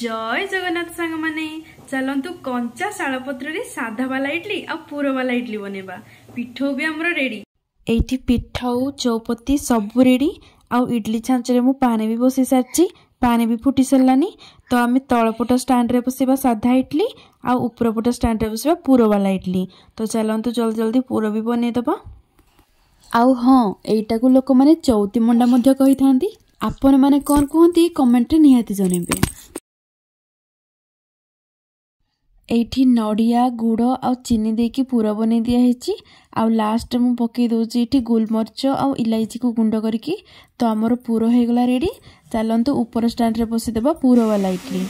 ଜୟ ଜଗନ୍ନାଥ ସାଙ୍ଗମାନେ ଚାଲନ୍ତୁ କଞ୍ଚା ଶାଳପତ୍ରରେ ସାଧାବାଲା ଇଡ଼ଲି ଆଉ ପୁରବାଲା ଇଡ଼ଲି ବନେଇବା ପିଠଉ ବି ଆମର ରେଡ଼ି ଏଇଠି ପିଠଉ ଚୌପତି ସବୁ ରେଡ଼ି ଆଉ ଇଡ଼ଲି ଛାଞ୍ଚରେ ମୁଁ ପାଣି ବି ବସେଇ ସାରିଛି ପାଣି ବି ଫୁଟି ସାରିଲାନି ତ ଆମେ ତଳପଟ ଷ୍ଟାଣ୍ଡରେ ବସିବା ସାଧା ଇଡ଼ଲି ଆଉ ଉପରପଟ ଷ୍ଟାଣ୍ଡରେ ବସିବା ପୁରବାଲା ଇଡ଼ଲି ତ ଚାଲନ୍ତୁ ଜଲ୍ଦି ଜଲ୍ଦି ପୁର ବି ବନେଇଦେବା ଆଉ ହଁ ଏଇଟାକୁ ଲୋକମାନେ ଚଉତି ମଣ୍ଡା ମଧ୍ୟ କହିଥାନ୍ତି ଆପଣମାନେ କ'ଣ କୁହନ୍ତି କମେଣ୍ଟରେ ନିହାତି ଜଣେଇବେ ଏଇଠି ନଡ଼ିଆ ଗୁଡ଼ ଆଉ ଚିନି ଦେଇକି ପୁର ବନେଇ ଦିଆହେଇଛି ଆଉ ଲାଷ୍ଟ ମୁଁ ପକେଇ ଦେଉଛି ଏଇଠି ଗୋଲମରିଚ ଆଉ ଇଲାଇଚିକୁ ଗୁଣ୍ଡ କରିକି ତ ଆମର ପୁର ହେଇଗଲା ରେଡ଼ି ଚାଲନ୍ତୁ ଉପର ଷ୍ଟାଣ୍ଡରେ ପୁର ବାଲା ଇଟିଲି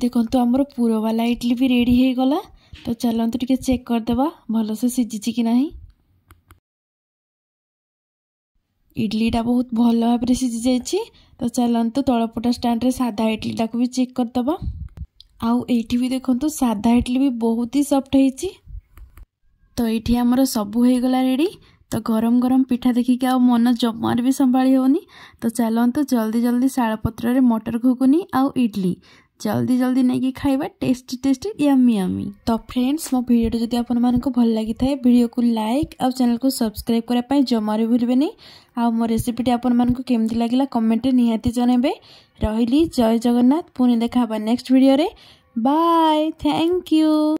देखु तो आम पूरवाला इडली भी रेडी गला तो चलत चेक करदे भलसे सीझी कि नहीं ଇଡ଼ଲିଟା ବହୁତ ଭଲ ଭାବରେ ସିଝି ଯାଇଛି ତ ଚାଲନ୍ତୁ ତଳପଟ ଷ୍ଟାଣ୍ଡରେ ସାଧା ଇଡ଼ଲିଟାକୁ ବି ଚେକ୍ କରିଦେବା ଆଉ ଏଇଠି ବି ଦେଖନ୍ତୁ ସାଧା ଇଡ଼ଲି ବି ବହୁତ ହି ସଫ୍ଟ ହେଇଛି ତ ଏଇଠି ଆମର ସବୁ ହେଇଗଲା ରେଡ଼ି ତ ଗରମ ଗରମ ପିଠା ଦେଖିକି ଆଉ ମନ ଜମାରୁ ବି ସମ୍ଭାଳି ହେଉନି ତ ଚାଲନ୍ତୁ ଜଲ୍ଦି ଜଲ୍ଦି ଶାଳପତ୍ରରେ ମଟର ଘୁଗୁନି ଆଉ ଇଡ଼ଲି ଜଲ୍ଦି ଜଲ୍ଦି ନେଇକି ଖାଇବା ଟେଷ୍ଟି ଟେଷ୍ଟି ୟମି ୟମି ତ ଫ୍ରେଣ୍ଡସ୍ ମୋ ଭିଡ଼ିଓଟି ଯଦି ଆପଣମାନଙ୍କୁ ଭଲ ଲାଗିଥାଏ ଭିଡ଼ିଓକୁ ଲାଇକ୍ ଆଉ ଚ୍ୟାନେଲକୁ ସବସ୍କ୍ରାଇବ୍ କରିବା ପାଇଁ ଜମାରୁ ଭୁଲିବେନି ଆଉ ମୋ ରେସିପିଟି ଆପଣମାନଙ୍କୁ କେମିତି ଲାଗିଲା କମେଣ୍ଟରେ ନିହାତି ଜଣାଇବେ ରହିଲି ଜୟ ଜଗନ୍ନାଥ ପୁଣି ଦେଖା ହେବା ନେକ୍ସଟ ଭିଡ଼ିଓରେ ବାଏ ଥ୍ୟାଙ୍କ ୟୁ